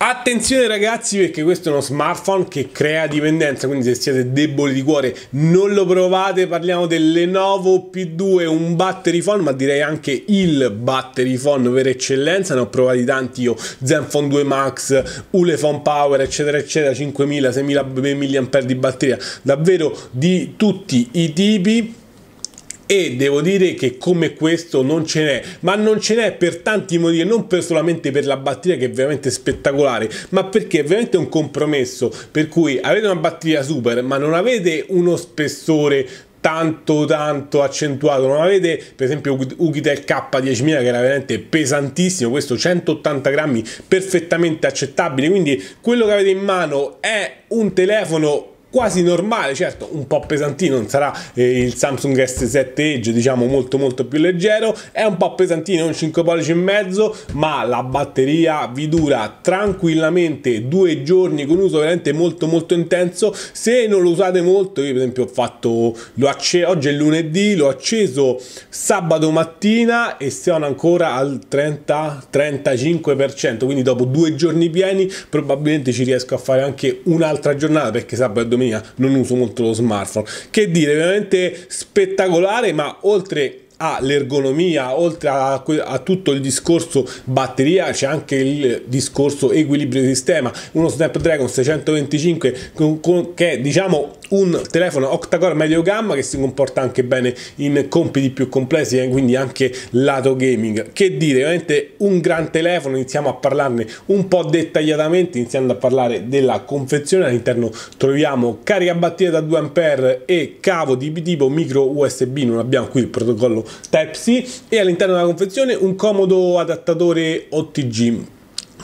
Attenzione ragazzi perché questo è uno smartphone che crea dipendenza, quindi se siete deboli di cuore non lo provate, parliamo del Lenovo P2, un battery phone, ma direi anche il battery phone per eccellenza, ne ho provati tanti io, Zenfone 2 Max, Ulefone Power, eccetera eccetera, 5000, 6000 mAh di batteria, davvero di tutti i tipi e devo dire che come questo non ce n'è, ma non ce n'è per tanti motivi, non per solamente per la batteria che è veramente spettacolare, ma perché è veramente un compromesso, per cui avete una batteria super, ma non avete uno spessore tanto tanto accentuato non avete per esempio Ukitel K10000 che era veramente pesantissimo questo 180 grammi perfettamente accettabile quindi quello che avete in mano è un telefono quasi normale, certo un po' pesantino, non sarà eh, il Samsung S7 Edge diciamo molto molto più leggero, è un po' pesantino, un 5 pollici e mezzo, ma la batteria vi dura tranquillamente due giorni con uso veramente molto molto intenso, se non lo usate molto, io per esempio ho fatto, oggi è lunedì, l'ho acceso sabato mattina e sono ancora al 30-35%, quindi dopo due giorni pieni probabilmente ci riesco a fare anche un'altra giornata perché sabato e domenica domenica non uso molto lo smartphone. Che dire, veramente spettacolare, ma oltre all'ergonomia, oltre a, a, tutto il discorso batteria, c'è anche il discorso equilibrio di sistema. Uno Snapdragon 625 con, con, che diciamo un telefono octa-core medio gamma che si comporta anche bene in compiti più complessi e quindi anche lato gaming. Che dire, ovviamente un gran telefono, iniziamo a parlarne un po' dettagliatamente, iniziando a parlare della confezione, all'interno troviamo carica batteria da 2A e cavo di tipo micro USB, non abbiamo qui il protocollo Type-C e all'interno della confezione un comodo adattatore OTG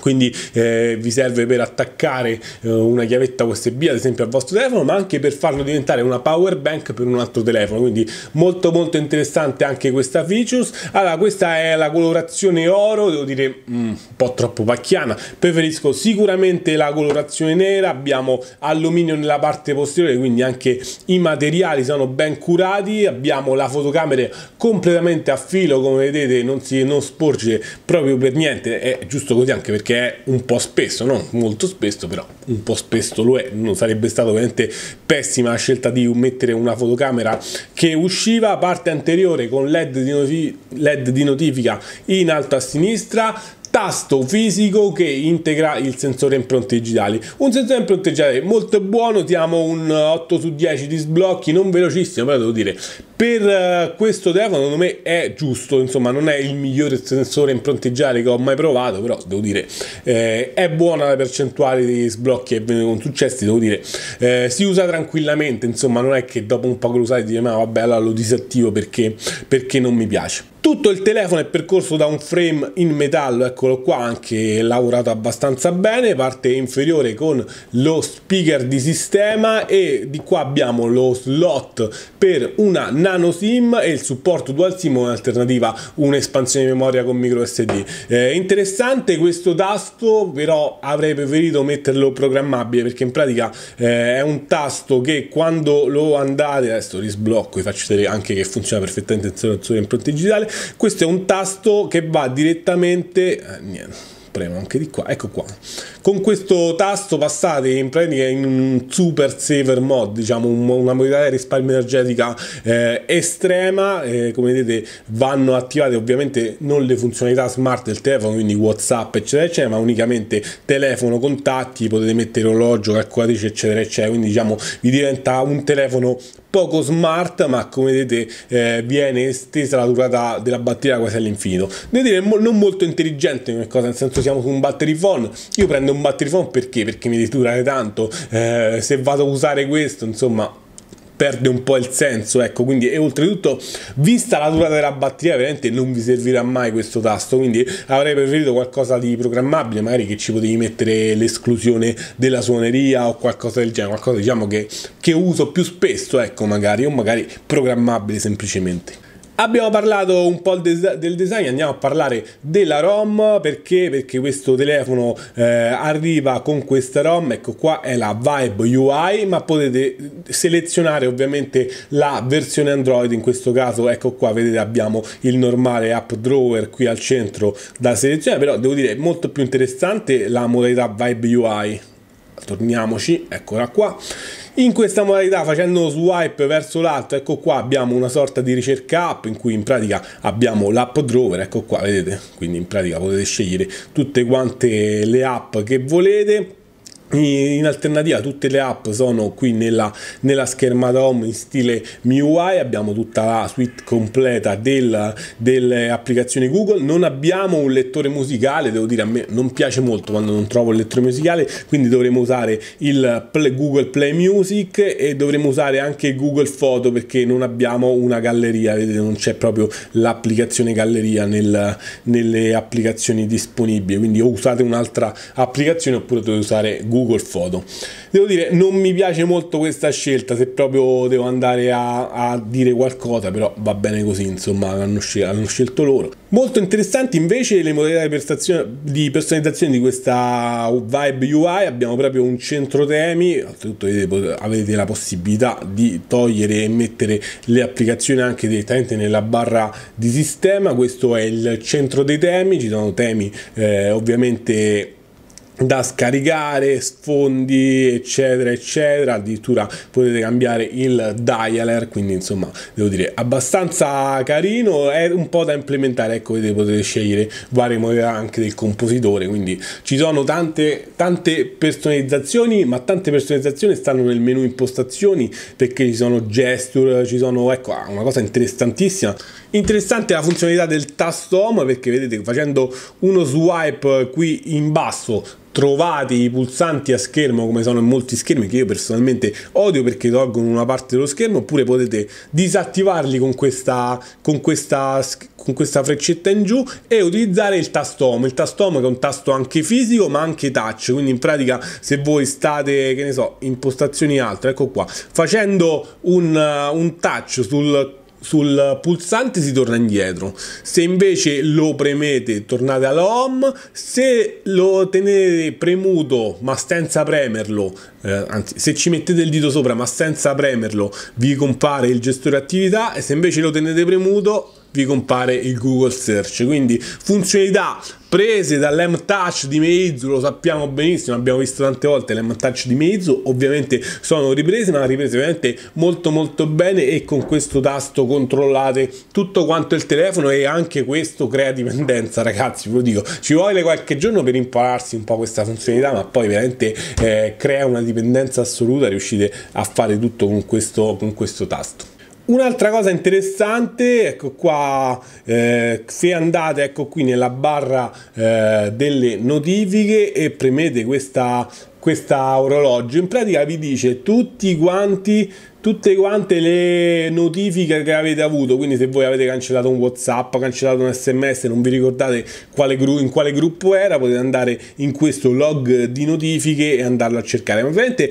quindi eh, vi serve per attaccare eh, una chiavetta USB ad esempio al vostro telefono ma anche per farlo diventare una power bank per un altro telefono quindi molto molto interessante anche questa features allora questa è la colorazione oro devo dire mh, mm, un po' troppo pacchiana preferisco sicuramente la colorazione nera abbiamo alluminio nella parte posteriore quindi anche i materiali sono ben curati abbiamo la fotocamera completamente a filo come vedete non si non sporge proprio per niente è giusto così anche perché che è un po' spesso, non molto spesso, però un po' spesso lo è. Non sarebbe stata ovviamente pessima la scelta di mettere una fotocamera che usciva, parte anteriore con LED di, notific LED di notifica in alto a sinistra, tasto fisico che integra il sensore impronte digitali. Un sensore impronte digitale molto buono, diamo un 8 su 10 di sblocchi, non velocissimo, però devo dire per eh, questo telefono secondo me è giusto, insomma non è il migliore sensore impronteggiare che ho mai provato, però devo dire eh, è buona la percentuale di sblocchi e avvenuti con successi, devo dire eh, si usa tranquillamente, insomma non è che dopo un po' che lo usate dite ma vabbè allora lo disattivo perché, perché non mi piace. Tutto il telefono è percorso da un frame in metallo, eccolo qua, anche lavorato abbastanza bene, parte inferiore con lo speaker di sistema e di qua abbiamo lo slot per una nano SIM e il supporto dual SIM come alternativa un'espansione di memoria con micro SD. Eh, interessante questo tasto, però avrei preferito metterlo programmabile perché in pratica eh, è un tasto che quando lo andate, adesso risblocco, vi faccio vedere anche che funziona perfettamente il sensore impronte digitale, questo è un tasto che va direttamente, eh, niente, premo anche di qua, ecco qua con questo tasto passate in pratica in un super saver mod, diciamo una modalità di risparmio energetica eh, estrema, eh, come vedete vanno attivate ovviamente non le funzionalità smart del telefono, quindi WhatsApp eccetera eccetera, ma unicamente telefono, contatti, potete mettere orologio, calcolatrice eccetera eccetera, quindi diciamo vi diventa un telefono poco smart ma come vedete eh, viene estesa la durata della batteria quasi all'infinito. Devo dire non molto intelligente come cosa, nel senso siamo su un battery phone, io prendo un batterifon perché? Perché mi devi durare tanto, eh, se vado a usare questo, insomma perde un po' il senso ecco quindi e oltretutto vista la durata della batteria veramente non vi servirà mai questo tasto quindi avrei preferito qualcosa di programmabile magari che ci potevi mettere l'esclusione della suoneria o qualcosa del genere qualcosa diciamo che, che uso più spesso ecco magari o magari programmabile semplicemente Abbiamo parlato un po' del design, andiamo a parlare della ROM perché, perché questo telefono eh, arriva con questa ROM, ecco qua è la Vibe UI, ma potete selezionare ovviamente la versione Android, in questo caso ecco qua vedete abbiamo il normale app drawer qui al centro da selezionare, però devo dire molto più interessante la modalità Vibe UI, torniamoci, eccola qua in questa modalità facendo swipe verso l'alto, ecco qua abbiamo una sorta di ricerca app in cui in pratica abbiamo l'app Drover, ecco qua vedete, quindi in pratica potete scegliere tutte quante le app che volete in alternativa tutte le app sono qui nella, nella, schermata home in stile MIUI, abbiamo tutta la suite completa del, delle applicazioni Google, non abbiamo un lettore musicale, devo dire a me non piace molto quando non trovo il lettore musicale, quindi dovremo usare il Play, Google Play Music e dovremo usare anche Google Photo perché non abbiamo una galleria, vedete non c'è proprio l'applicazione galleria nel, nelle applicazioni disponibili, quindi o usate un'altra applicazione oppure dovete usare Google. Google Photo. Devo dire, non mi piace molto questa scelta, se proprio devo andare a, a dire qualcosa, però va bene così, insomma, l'hanno, scel- l'hanno scelto loro. Molto interessanti invece le modalità di, personalizzazione di questa Vibe UI, abbiamo proprio un centro temi, oltretutto avete la possibilità di togliere e mettere le applicazioni anche direttamente nella barra di sistema, questo è il centro dei temi, ci sono temi eh, ovviamente da scaricare, sfondi eccetera eccetera, addirittura potete cambiare il dialer, quindi insomma devo dire abbastanza carino, è un po' da implementare, ecco vedete potete scegliere varie modalità anche del compositore, quindi ci sono tante, tante personalizzazioni, ma tante personalizzazioni stanno nel menu impostazioni perché ci sono gesture, ci sono ecco ah, una cosa interessantissima, interessante la funzionalità del tasto home perché vedete facendo uno swipe qui in basso trovate i pulsanti a schermo come sono in molti schermi che io personalmente odio perché tolgono una parte dello schermo oppure potete disattivarli con questa, con questa, con questa freccetta in giù e utilizzare il tasto home il tasto home che è un tasto anche fisico ma anche touch quindi in pratica se voi state che ne so impostazioni altre ecco qua facendo un, un touch sul sul pulsante si torna indietro. Se invece lo premete tornate alla home, se lo tenete premuto ma senza premerlo, eh, anzi se ci mettete il dito sopra ma senza premerlo vi compare il gestore attività e se invece lo tenete premuto vi compare il Google Search. Quindi funzionalità prese dall'M-Touch di Meizu, lo sappiamo benissimo, abbiamo visto tante volte l'M-Touch di Meizu, ovviamente sono riprese, ma riprese veramente molto molto bene e con questo tasto controllate tutto quanto il telefono e anche questo crea dipendenza ragazzi, ve lo dico, ci vuole qualche giorno per impararsi un po' questa funzionalità, ma poi veramente eh, crea una dipendenza assoluta, riuscite a fare tutto con questo, con questo tasto. Un'altra cosa interessante, ecco qua, eh, se andate ecco qui nella barra eh, delle notifiche e premete questa, questa orologio, in pratica vi dice tutti quanti tutte quante le notifiche che avete avuto quindi se voi avete cancellato un whatsapp cancellato un sms non vi ricordate quale gru- in quale gruppo era potete andare in questo log di notifiche e andarlo a cercare ma ovviamente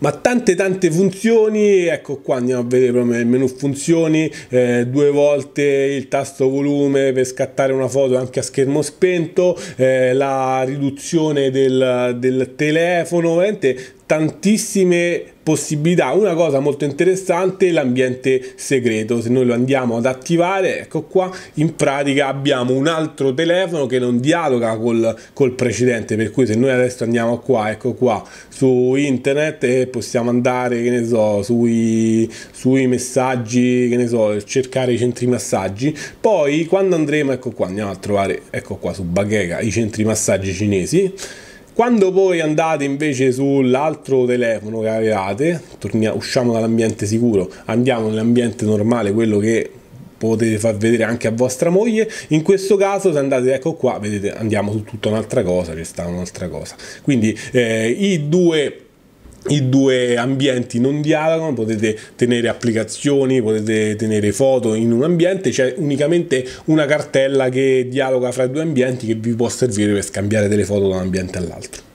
ma tante tante funzioni ecco qua andiamo a vedere proprio il menu funzioni eh, due volte il tasto volume per scattare una foto anche a schermo spento eh, la riduzione del, del telefono veramente tantissime possibilità. Una cosa molto interessante è l'ambiente segreto. Se noi lo andiamo ad attivare, ecco qua, in pratica abbiamo un altro telefono che non dialoga col, col precedente. Per cui se noi adesso andiamo qua, ecco qua, su internet e possiamo andare, che ne so, sui, sui messaggi, che ne so, cercare i centri massaggi. Poi quando andremo, ecco qua, andiamo a trovare, ecco qua, su Baghega, i centri massaggi cinesi quando voi andate invece sull'altro telefono che avevate, torniamo, usciamo dall'ambiente sicuro, andiamo nell'ambiente normale, quello che potete far vedere anche a vostra moglie in questo caso se andate ecco qua vedete andiamo su tutta un'altra cosa c'è sta un'altra cosa quindi eh, i due i due ambienti non dialogano, potete tenere applicazioni, potete tenere foto in un ambiente, c'è unicamente una cartella che dialoga fra i due ambienti che vi può servire per scambiare delle foto da un ambiente all'altro.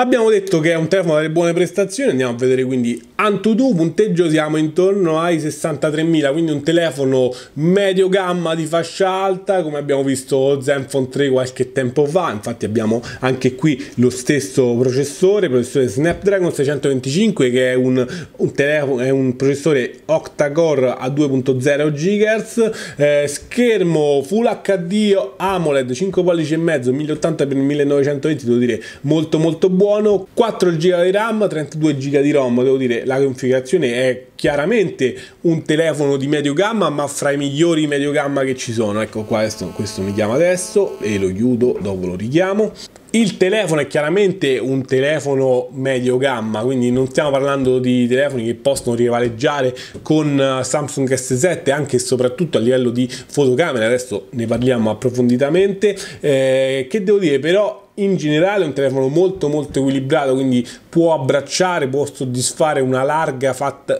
Abbiamo detto che è un telefono dalle buone prestazioni, andiamo a vedere quindi Antutu, punteggio siamo intorno ai 63.000, quindi un telefono medio gamma di fascia alta, come abbiamo visto Zenfone 3 qualche tempo fa, infatti abbiamo anche qui lo stesso processore, processore Snapdragon 625 che è un, un, telefono, è un processore octa-core a 2.0 GHz, eh, schermo Full HD AMOLED 5 pollici e mezzo, 1080x1920, devo dire molto molto buono buono 4 GB di RAM 32 GB di ROM devo dire la configurazione è chiaramente un telefono di medio gamma ma fra i migliori medio gamma che ci sono ecco qua questo, questo mi chiama adesso e lo chiudo dopo lo richiamo il telefono è chiaramente un telefono medio gamma, quindi non stiamo parlando di telefoni che possono rivaleggiare con eh, Samsung S7 anche e soprattutto a livello di fotocamera, adesso ne parliamo approfonditamente. Eh, che devo dire però in generale è un telefono molto molto equilibrato, quindi può abbracciare, può soddisfare una larga, fatta,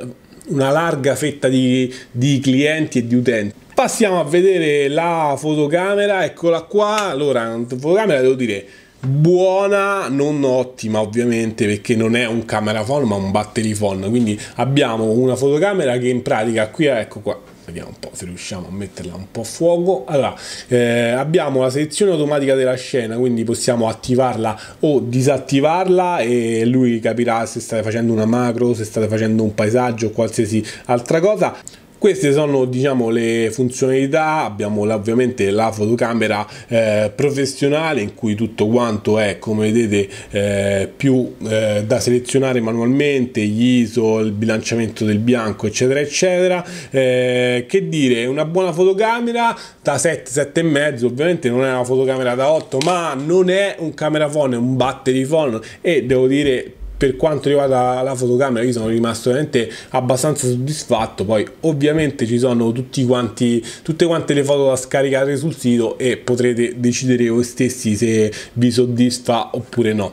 una larga fetta di, di clienti e di utenti. Passiamo a vedere la fotocamera, eccola qua. Allora, una fotocamera devo dire buona, non ottima ovviamente perché non è un cameraphone ma un battery phone, quindi abbiamo una fotocamera che in pratica qui ecco qua vediamo un po' se riusciamo a metterla un po' a fuoco allora eh, abbiamo la selezione automatica della scena quindi possiamo attivarla o disattivarla e lui capirà se state facendo una macro se state facendo un paesaggio o qualsiasi altra cosa queste sono diciamo, le funzionalità, abbiamo ovviamente la fotocamera eh, professionale in cui tutto quanto è come vedete eh, più eh, da selezionare manualmente, gli ISO, il bilanciamento del bianco eccetera eccetera. Eh, che dire, una buona fotocamera da 7, 7,5 ovviamente non è una fotocamera da 8 ma non è un camera phone è un battery phone e devo dire per quanto riguarda la fotocamera io sono rimasto veramente abbastanza soddisfatto poi ovviamente ci sono quanti, tutte quante le foto da scaricare sul sito e potrete decidere voi stessi se vi soddisfa oppure no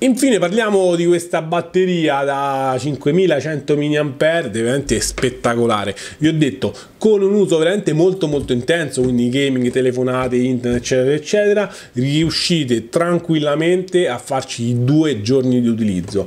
Infine parliamo di questa batteria da 5100 mAh, veramente spettacolare. Vi ho detto, con un uso veramente molto molto intenso, quindi gaming, telefonate, internet, eccetera, eccetera, riuscite tranquillamente a farci due giorni di utilizzo.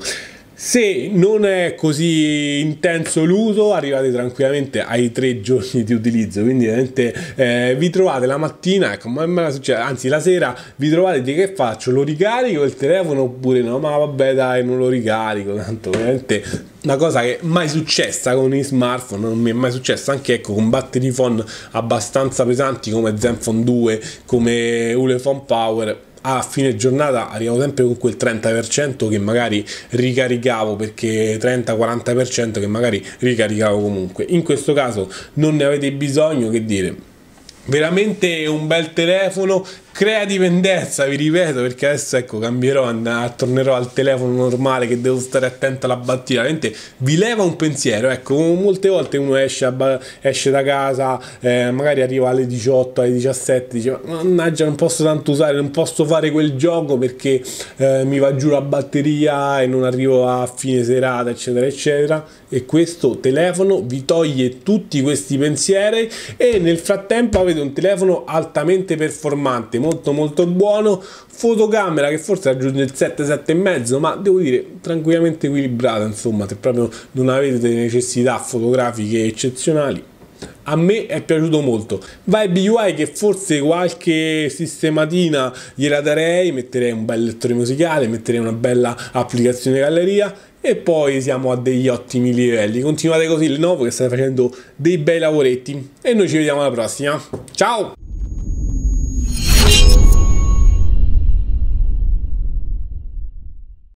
Se non è così intenso l'uso, arrivate tranquillamente ai tre giorni di utilizzo, quindi veramente eh, vi trovate la mattina, ecco, ma me la succede, anzi la sera vi trovate di che faccio, lo ricarico il telefono oppure no, ma vabbè dai, non lo ricarico, tanto veramente una cosa che è mai successa con i smartphone, non mi è mai successa anche ecco, con battery phone abbastanza pesanti come Zenfone 2, come Ulefone Power a fine giornata arrivavo sempre con quel 30% che magari ricaricavo perché 30-40% che magari ricaricavo comunque. In questo caso non ne avete bisogno, che dire veramente un bel telefono crea dipendenza, vi ripeto, perché adesso ecco cambierò, and- tornerò al telefono normale che devo stare attento alla batteria, veramente vi leva un pensiero, ecco, molte volte uno esce, ba- esce da casa, eh, magari arriva alle 18, alle 17, dice mannaggia non posso tanto usare, non posso fare quel gioco perché eh, mi va giù la batteria e non arrivo a fine serata, eccetera, eccetera, e questo telefono vi toglie tutti questi pensieri e nel frattempo avete un telefono altamente performante, molto molto buono fotocamera che forse raggiunge il 7-7,5 ma devo dire tranquillamente equilibrata insomma se proprio non avete delle necessità fotografiche eccezionali a me è piaciuto molto Vibe UI che forse qualche sistematina gliela darei metterei un bel lettore musicale metterei una bella applicazione galleria e poi siamo a degli ottimi livelli continuate così il nuovo che state facendo dei bei lavoretti e noi ci vediamo alla prossima ciao